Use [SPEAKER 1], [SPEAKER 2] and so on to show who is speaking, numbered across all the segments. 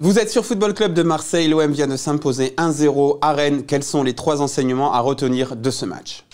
[SPEAKER 1] Vous êtes sur Football Club de Marseille, l'OM vient de s'imposer 1-0 à Rennes. Quels sont les trois enseignements à retenir de ce match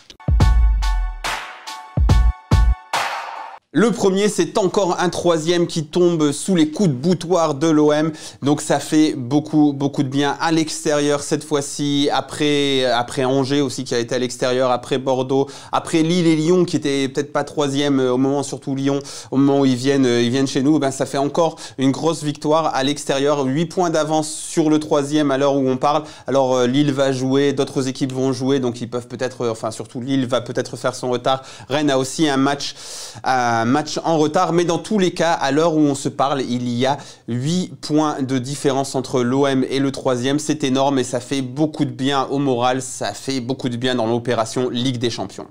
[SPEAKER 1] Le premier, c'est encore un troisième qui tombe sous les coups de boutoir de l'OM. Donc ça fait beaucoup, beaucoup de bien à l'extérieur cette fois-ci, après, après Angers aussi qui a été à l'extérieur, après Bordeaux, après Lille et Lyon qui étaient peut-être pas troisième euh, au moment, surtout Lyon, au moment où ils viennent, euh, ils viennent chez nous. Eh ben ça fait encore une grosse victoire à l'extérieur, 8 points d'avance sur le troisième à l'heure où on parle. Alors euh, Lille va jouer, d'autres équipes vont jouer, donc ils peuvent peut-être, enfin surtout Lille va peut-être faire son retard. Rennes a aussi un match. à match en retard, mais dans tous les cas, à l'heure où on se parle, il y a 8 points de différence entre l'OM et le troisième. C'est énorme et ça fait beaucoup de bien au moral, ça fait beaucoup de bien dans l'opération Ligue des Champions.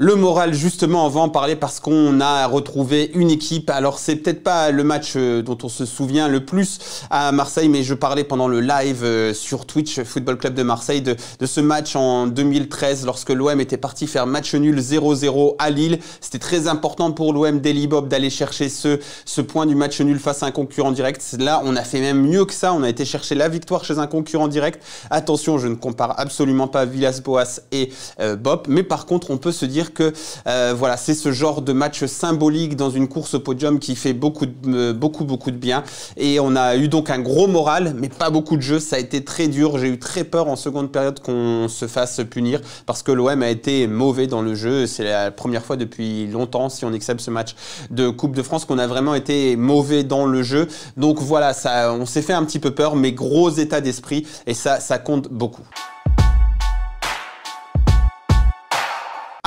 [SPEAKER 1] Le moral, justement, on va en parler parce qu'on a retrouvé une équipe. Alors, c'est peut-être pas le match euh, dont on se souvient le plus à Marseille, mais je parlais pendant le live euh, sur Twitch Football Club de Marseille de, ce match en 2013 lorsque l'OM était parti faire match nul 0-0 à Lille. C'était très important pour l'OM d'Eli-Bob d'aller chercher ce, ce point du match nul face à un concurrent direct. Là, on a fait même mieux que ça. On a été chercher la victoire chez un concurrent direct. Attention, je ne compare absolument pas Villas-Boas et euh, Bob, mais par contre, on peut se dire que euh, voilà, c'est ce genre de match symbolique dans une course au podium qui fait beaucoup, de, euh, beaucoup, beaucoup de bien. Et on a eu donc un gros moral, mais pas beaucoup de jeu, Ça a été très dur. J'ai eu très peur en seconde période qu'on se fasse punir parce que l'OM a été mauvais dans le jeu. C'est la première fois depuis longtemps, si on accepte ce match de Coupe de France, qu'on a vraiment été mauvais dans le jeu. Donc voilà, ça, on s'est fait un petit peu peur, mais gros état d'esprit et ça, ça compte beaucoup.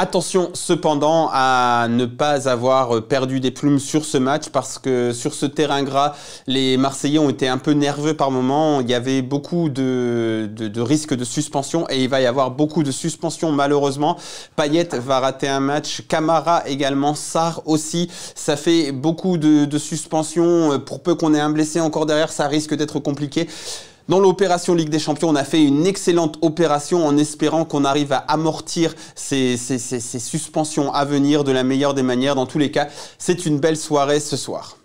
[SPEAKER 1] Attention cependant à ne pas avoir perdu des plumes sur ce match parce que sur ce terrain gras, les Marseillais ont été un peu nerveux par moments. Il y avait beaucoup de, risques de suspension et il va y avoir beaucoup de suspensions malheureusement. Payet va rater un match, Camara également, Sar aussi. Ça fait beaucoup de, suspension, Pour peu qu'on ait un blessé encore derrière, ça risque d'être compliqué. Dans l'opération Ligue des Champions, on a fait une excellente opération en espérant qu'on arrive à amortir ces, suspensions à venir de la meilleure des manières. Dans tous les cas, c'est une belle soirée ce soir.